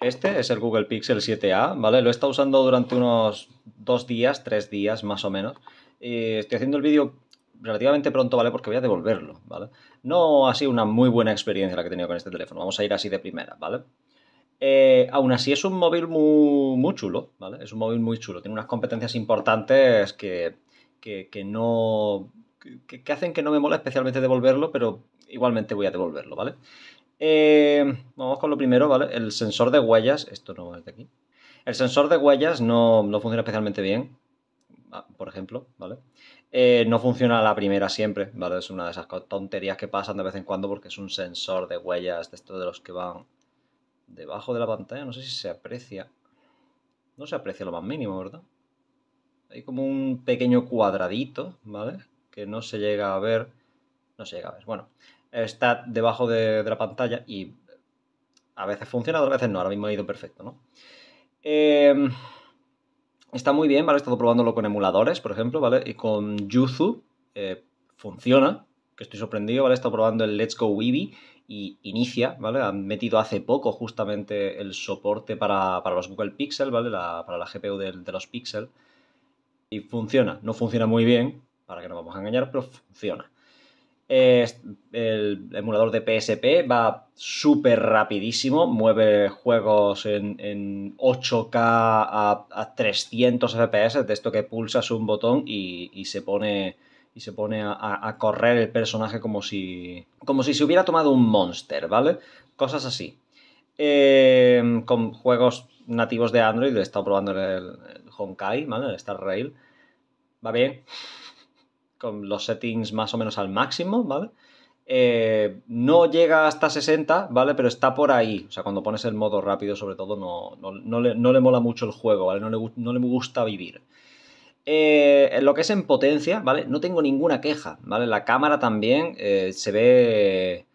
Este es el Google Pixel 7a, ¿vale? Lo he estado usando durante unos dos días, tres días más o menos. estoy haciendo el vídeo relativamente pronto, ¿vale? Porque voy a devolverlo, ¿vale? No ha sido una muy buena experiencia la que he tenido con este teléfono. Vamos a ir así de primera, ¿vale? Eh, aún así es un móvil muy, chulo, ¿vale? Es un móvil muy chulo. Tiene unas competencias importantes que, no... Que, hacen que no me mola especialmente devolverlo, pero igualmente voy a devolverlo, ¿vale? Eh, vamos con lo primero, ¿vale? El sensor de huellas, esto no es de aquí. El sensor de huellas no, funciona especialmente bien, ah, por ejemplo, ¿vale? Eh, no funciona a la primera siempre, ¿vale? Es una de esas tonterías que pasan de vez en cuando porque es un sensor de huellas de estos de los que van debajo de la pantalla. No sé si se aprecia. No se aprecia lo más mínimo, ¿verdad? Hay como un pequeño cuadradito, ¿vale? Que no se llega a ver no sé, ver, bueno, está debajo de, la pantalla y a veces funciona, otras veces no, ahora mismo ha ido perfecto, ¿no? Em, está muy bien, ¿vale? He estado probándolo con emuladores, por ejemplo, ¿vale? Y con Yuzu eh, funciona, que estoy sorprendido, ¿vale? He estado probando el Let's Go Eevee y inicia, ¿vale? Han metido hace poco justamente el soporte para, los Google Pixel, ¿vale? para la GPU de, de los Pixel. Y funciona, no funciona muy bien, para que no vamos a engañar, pero funciona el emulador de PSP va súper rapidísimo, mueve juegos en, 8K a, 300 FPS, de esto que pulsas un botón y, se pone, y se pone a, correr el personaje como si, como si se hubiera tomado un monster, ¿vale? Cosas así. Em, con juegos nativos de Android, he estado probando el, el Honkai, ¿vale? El Star Rail. Va bien con los settings más o menos al máximo, ¿vale? Eh, no llega hasta 60, ¿vale? Pero está por ahí. O sea, cuando pones el modo rápido, sobre todo, no, le, mola mucho el juego, ¿vale? No le, no gusta vivir. Eh, lo que es en potencia, ¿vale? No tengo ninguna queja, ¿vale? La cámara también eh, se ve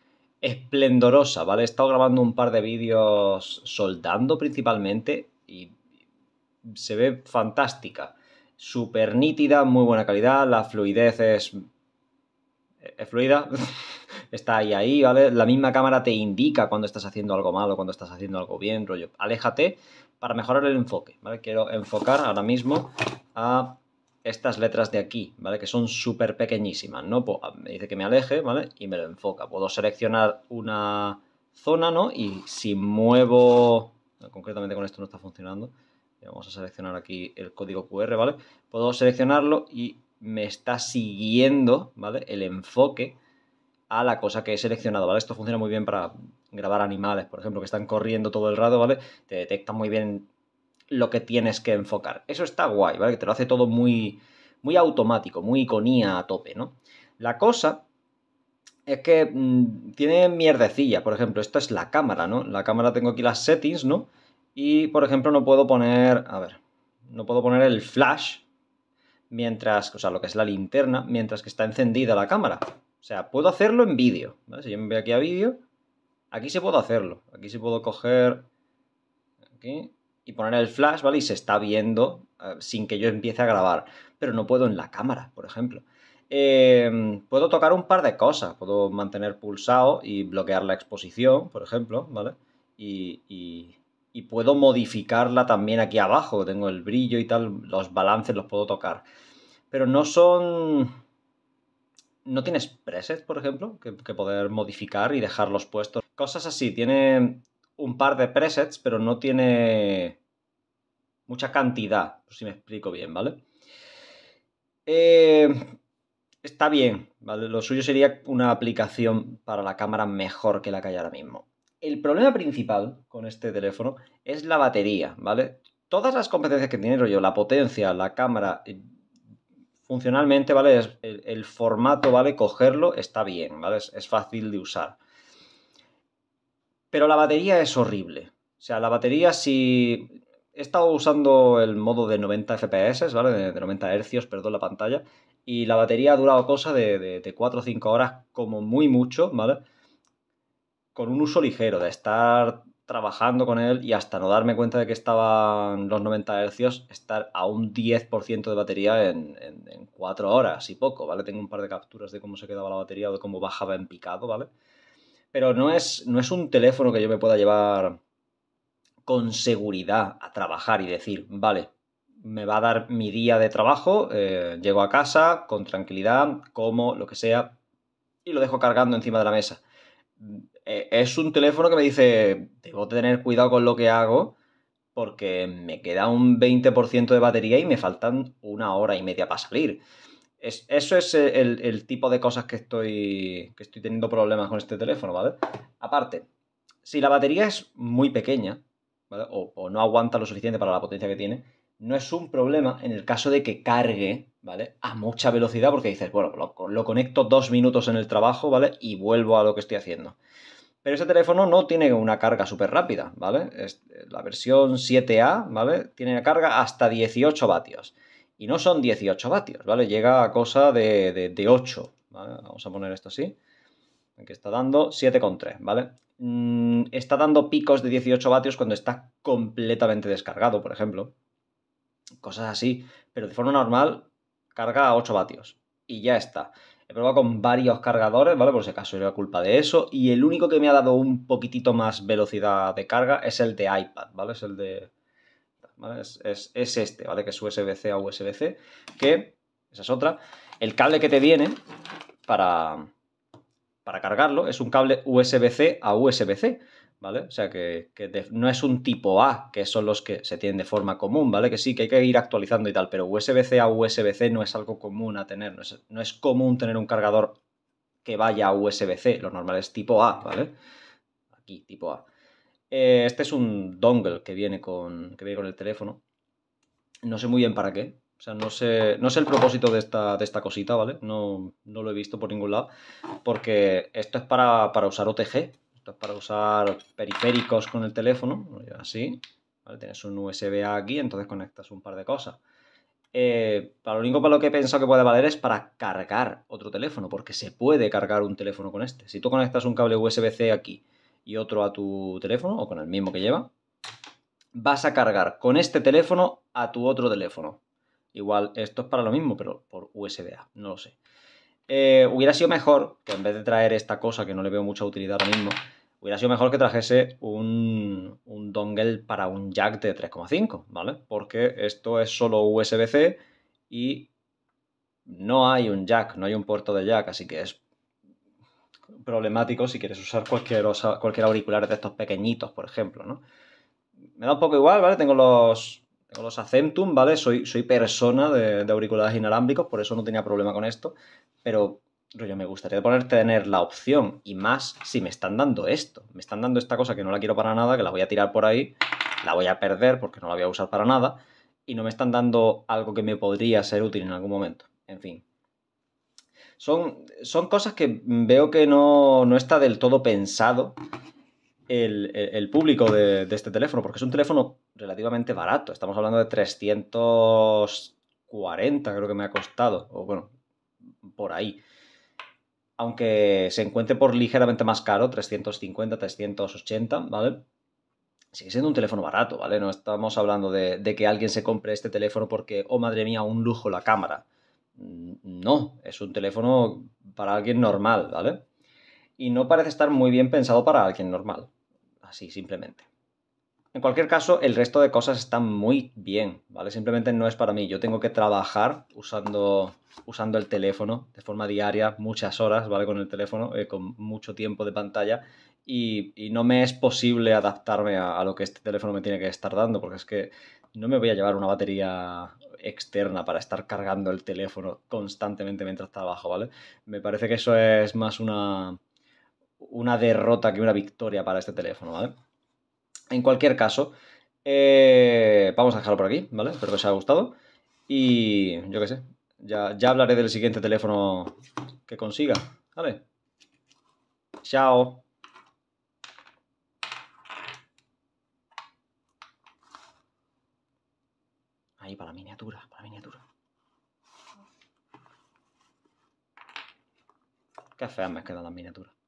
esplendorosa, ¿vale? He estado grabando un par de vídeos soldando principalmente y se ve fantástica súper nítida, muy buena calidad, la fluidez es, fluida, está ahí, ahí, ¿vale? La misma cámara te indica cuando estás haciendo algo malo, cuando estás haciendo algo bien, rollo, aléjate para mejorar el enfoque, ¿vale? Quiero enfocar ahora mismo a estas letras de aquí, ¿vale? Que son súper pequeñísimas, ¿no? Pues, ah, me dice que me aleje, ¿vale? Y me lo enfoca. Puedo seleccionar una zona, ¿no? Y si muevo... Concretamente con esto no está funcionando. Vamos a seleccionar aquí el código QR, ¿vale? Puedo seleccionarlo y me está siguiendo, ¿vale? El enfoque a la cosa que he seleccionado, ¿vale? Esto funciona muy bien para grabar animales, por ejemplo, que están corriendo todo el rato, ¿vale? Te detecta muy bien lo que tienes que enfocar. Eso está guay, ¿vale? Que te lo hace todo muy, muy automático, muy iconía a tope, ¿no? La cosa es que mm, tiene mierdecilla, por ejemplo, esta es la cámara, ¿no? La cámara tengo aquí las settings, ¿no? Y, por ejemplo, no puedo poner, a ver, no puedo poner el flash mientras, o sea, lo que es la linterna, mientras que está encendida la cámara. O sea, puedo hacerlo en vídeo, Si yo me voy aquí a vídeo, aquí se puede puedo hacerlo. Aquí se puedo coger aquí y poner el flash, ¿vale? Y se está viendo eh, sin que yo empiece a grabar. Pero no puedo en la cámara, por ejemplo. Em, puedo tocar un par de cosas. Puedo mantener pulsado y bloquear la exposición, por ejemplo, ¿vale? y y puedo modificarla también aquí abajo, tengo el brillo y tal, los balances los puedo tocar. Pero no son... No tienes presets, por ejemplo, que, poder modificar y dejarlos puestos. Cosas así, tiene un par de presets, pero no tiene mucha cantidad, si me explico bien, ¿vale? Eh, está bien, ¿vale? Lo suyo sería una aplicación para la cámara mejor que la que hay ahora mismo. El problema principal con este teléfono es la batería, ¿vale? Todas las competencias que tiene yo, la potencia, la cámara, eh, funcionalmente, ¿vale? el, formato, ¿vale? Cogerlo está bien, ¿vale? Es, fácil de usar. Pero la batería es horrible. O sea, la batería si he estado usando el modo de 90 FPS, ¿vale? De, 90 Hz, perdón, la pantalla. Y la batería ha durado cosa de, de 4 o 5 horas como muy mucho, ¿vale? con un uso ligero, de estar trabajando con él y hasta no darme cuenta de que estaban los 90 Hz, estar a un 10% de batería en, en, 4 horas y poco, ¿vale? Tengo un par de capturas de cómo se quedaba la batería o de cómo bajaba en picado, ¿vale? Pero no es, no es un teléfono que yo me pueda llevar con seguridad a trabajar y decir, vale, me va a dar mi día de trabajo, eh, llego a casa con tranquilidad, como, lo que sea, y lo dejo cargando encima de la mesa eh, es un teléfono que me dice, debo tener cuidado con lo que hago porque me queda un 20% de batería y me faltan una hora y media para salir. eso es eh, el, tipo de cosas que estoy, que estoy teniendo problemas con este teléfono, ¿vale? Aparte, si la batería es muy pequeña, ¿vale? o no aguanta lo suficiente para la potencia que tiene, no es un problema en el caso de que cargue, ¿vale? A mucha velocidad, porque dices, bueno, lo, conecto dos minutos en el trabajo, ¿vale? Y vuelvo a lo que estoy haciendo. Pero ese teléfono no tiene una carga súper rápida, ¿vale? Eh, la versión 7A, ¿vale? Tiene una carga hasta 18 vatios. Y no son 18 vatios, ¿vale? Llega a cosa de, de, 8, ¿vale? Vamos a poner esto así. que está dando 7,3, ¿vale? Mm, está dando picos de 18 vatios cuando está completamente descargado, por ejemplo cosas así, pero de forma normal carga a 8 vatios y ya está. He probado con varios cargadores, ¿vale? Por si acaso era culpa de eso. Y el único que me ha dado un poquitito más velocidad de carga es el de iPad, ¿vale? Es el de... Es, es, este, ¿vale? Que es USB-C a USB-C, que... Esa es otra. El cable que te viene para, para cargarlo es un cable USB-C a USB-C. ¿vale? O sea, que, no es un tipo A, que son los que se tienen de forma común, ¿vale? Que sí, que hay que ir actualizando y tal, pero USB-C a USB-C no es algo común a tener, no es, común tener un cargador que vaya a USB-C, lo normal es tipo A, ¿vale? Aquí, tipo A. Eh, este es un dongle que viene, con, que viene con el teléfono. No sé muy bien para qué. O sea, no sé, no el propósito de esta, de esta cosita, ¿vale? No, no lo he visto por ningún lado. Porque esto es para, para usar OTG, para usar periféricos con el teléfono, así. Tienes un USB aquí, entonces conectas un par de cosas. Eh, para lo único para lo que he pensado que puede valer es para cargar otro teléfono, porque se puede cargar un teléfono con este. Si tú conectas un cable USB-C aquí y otro a tu teléfono, o con el mismo que lleva, vas a cargar con este teléfono a tu otro teléfono. Igual esto es para lo mismo, pero por USB-A, no lo sé. Eh, hubiera sido mejor que en vez de traer esta cosa que no le veo mucha utilidad ahora mismo, hubiera sido mejor que trajese un, dongle para un jack de 3,5, ¿vale? Porque esto es solo USB-C y no hay un jack, no hay un puerto de jack, así que es problemático si quieres usar cualquier, cualquier auricular de estos pequeñitos, por ejemplo, ¿no? Me da un poco igual, ¿vale? Tengo los, tengo los Acentum, ¿vale? Soy, soy persona de auriculares inalámbricos, por eso no tenía problema con esto, pero rollo, me gustaría poder tener la opción y más si me están dando esto. Me están dando esta cosa que no la quiero para nada, que la voy a tirar por ahí, la voy a perder porque no la voy a usar para nada y no me están dando algo que me podría ser útil en algún momento. En fin. Son, son cosas que veo que no, está del todo pensado el, público de este teléfono, porque es un teléfono relativamente barato. Estamos hablando de 340, creo que me ha costado, o bueno, por ahí aunque se encuentre por ligeramente más caro, 350, 380, ¿vale? Sigue siendo un teléfono barato, ¿vale? No estamos hablando de, que alguien se compre este teléfono porque, oh madre mía, un lujo la cámara. Mm, no, es un teléfono para alguien normal, ¿vale? Y no parece estar muy bien pensado para alguien normal, así simplemente. En cualquier caso, el resto de cosas están muy bien, ¿vale? Simplemente no es para mí. Yo tengo que trabajar usando, usando el teléfono de forma diaria, muchas horas, ¿vale? Con el teléfono, eh, con mucho tiempo de pantalla. Y, no me es posible adaptarme a, lo que este teléfono me tiene que estar dando, porque es que no me voy a llevar una batería externa para estar cargando el teléfono constantemente mientras trabajo, ¿vale? Me parece que eso es más una, una derrota que una victoria para este teléfono, ¿vale? En cualquier caso, eh, vamos a dejarlo por aquí, ¿vale? Espero que os haya gustado. Y yo qué sé, ya, hablaré del siguiente teléfono que consiga, ¿vale? Chao. Ahí, para la miniatura, para la miniatura. Qué feas me quedan las miniaturas.